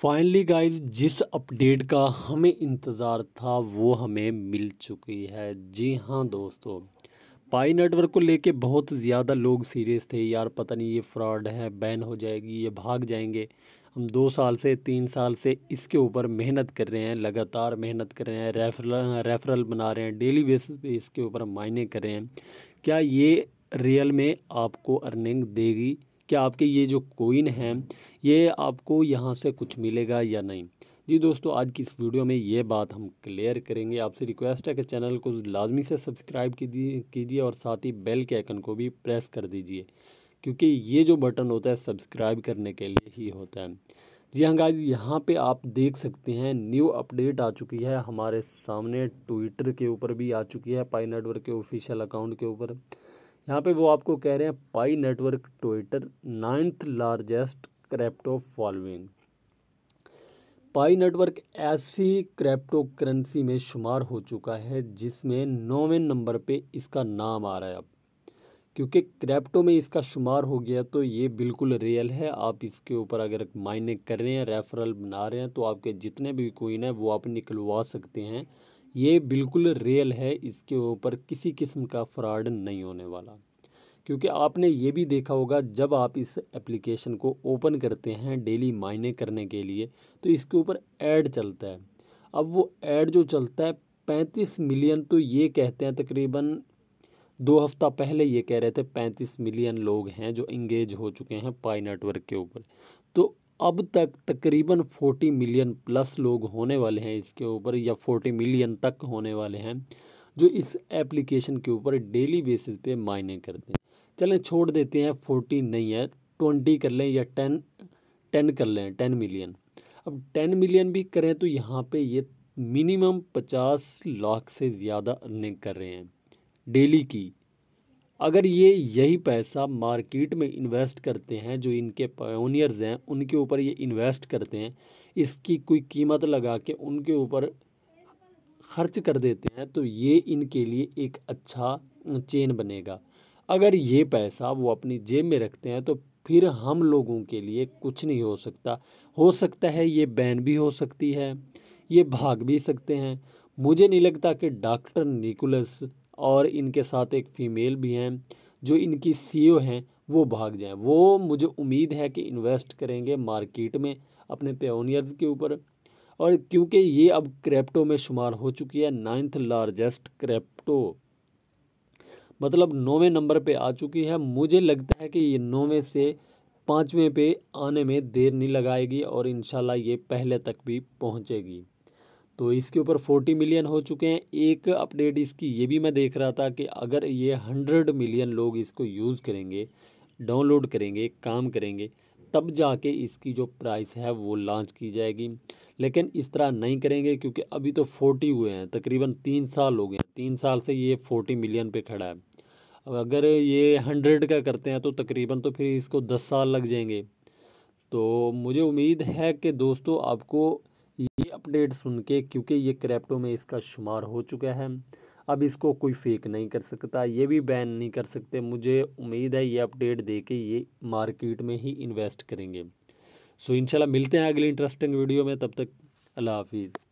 finally guys जिस update का हमें इंतज़ार था वो हमें मिल चुकी है जी हाँ दोस्तों पाई नेटवर्क को लेके बहुत ज़्यादा लोग सीरियस थे यार पता नहीं ये फ्रॉड है बैन हो जाएगी ये भाग जाएंगे हम दो साल से तीन साल से इसके ऊपर मेहनत कर रहे हैं लगातार मेहनत कर रहे हैं रेफरल रेफरल बना रहे हैं डेली बेसिस पे इसके ऊपर मायने कर रहे हैं क्या ये रियल में आपको अर्निंग देगी कि आपके ये जो कोइन हैं ये आपको यहाँ से कुछ मिलेगा या नहीं जी दोस्तों आज की इस वीडियो में ये बात हम क्लियर करेंगे आपसे रिक्वेस्ट है कि चैनल को लाजमी से सब्सक्राइब कीजिए और साथ ही बेल के आइकन को भी प्रेस कर दीजिए क्योंकि ये जो बटन होता है सब्सक्राइब करने के लिए ही होता है जी हाँ गाइज यहाँ पे आप देख सकते हैं न्यू अपडेट आ चुकी है हमारे सामने ट्विटर के ऊपर भी आ चुकी है पाई नेटवर्क के ऑफिशियल अकाउंट के ऊपर यहाँ पे वो आपको कह रहे हैं Pi network Twitter ninth largest crypto following Pi network ऐसी क्रैप्टो करेंसी में शुमार हो चुका है जिसमें नौवें नंबर पे इसका नाम आ रहा है अब क्योंकि क्रैप्टो में इसका शुमार हो गया तो ये बिल्कुल रियल है आप इसके ऊपर अगर माइनिंग कर रहे हैं रेफरल बना रहे हैं तो आपके जितने भी कोइन है वो आप निकलवा सकते हैं ये बिल्कुल रियल है इसके ऊपर किसी किस्म का फ्रॉड नहीं होने वाला क्योंकि आपने ये भी देखा होगा जब आप इस एप्लीकेशन को ओपन करते हैं डेली मायने करने के लिए तो इसके ऊपर ऐड चलता है अब वो ऐड जो चलता है पैंतीस मिलियन तो ये कहते हैं तकरीबन दो हफ्ता पहले ये कह रहे थे पैंतीस मिलियन लोग हैं जो इंगेज हो चुके हैं पाई नेटवर्क के ऊपर तो अब तक तकरीबन 40 मिलियन प्लस लोग होने वाले हैं इसके ऊपर या 40 मिलियन तक होने वाले हैं जो इस एप्लीकेशन के ऊपर डेली बेसिस पे मायने करते हैं चलें छोड़ देते हैं 40 नहीं है 20 कर लें या 10 10 कर लें 10 मिलियन अब 10 मिलियन भी करें तो यहाँ पे ये मिनिमम 50 लाख से ज़्यादा अर्निंग कर रहे हैं डेली की अगर ये यही पैसा मार्केट में इन्वेस्ट करते हैं जो इनके पायोनियर्स हैं उनके ऊपर ये इन्वेस्ट करते हैं इसकी कोई कीमत लगा के उनके ऊपर खर्च कर देते हैं तो ये इनके लिए एक अच्छा चेन बनेगा अगर ये पैसा वो अपनी जेब में रखते हैं तो फिर हम लोगों के लिए कुछ नहीं हो सकता हो सकता है ये बैन भी हो सकती है ये भाग भी सकते हैं मुझे नहीं लगता कि डॉक्टर निकुलस और इनके साथ एक फ़ीमेल भी हैं जो इनकी ओ हैं वो भाग जाएं वो मुझे उम्मीद है कि इन्वेस्ट करेंगे मार्केट में अपने पेओनियर्स के ऊपर और क्योंकि ये अब क्रिप्टो में शुमार हो चुकी है नाइन्थ लार्जेस्ट क्रिप्टो मतलब नौवें नंबर पे आ चुकी है मुझे लगता है कि ये नौवें से पाँचवें पे आने में देर नहीं लगाएगी और इन ये पहले तक भी पहुँचेगी तो इसके ऊपर फोर्टी मिलियन हो चुके हैं एक अपडेट इसकी ये भी मैं देख रहा था कि अगर ये हंड्रेड मिलियन लोग इसको यूज़ करेंगे डाउनलोड करेंगे काम करेंगे तब जाके इसकी जो प्राइस है वो लॉन्च की जाएगी लेकिन इस तरह नहीं करेंगे क्योंकि अभी तो फोर्टी हुए हैं तकरीबन तीन साल हो गए हैं तीन साल से ये फोर्टी मिलियन पे खड़ा है अब अगर ये हंड्रेड का करते हैं तो तकरीबन तो फिर इसको दस साल लग जाएंगे तो मुझे उम्मीद है कि दोस्तों आपको अपडेट सुन के क्योंकि ये क्रैप्टो में इसका शुमार हो चुका है अब इसको कोई फेक नहीं कर सकता ये भी बैन नहीं कर सकते मुझे उम्मीद है ये अपडेट दे के ये मार्केट में ही इन्वेस्ट करेंगे सो इनशाला इंशाल्लाह मिलते हैं अगली इंटरेस्टिंग वीडियो में तब तक अल्लाह हाफिज़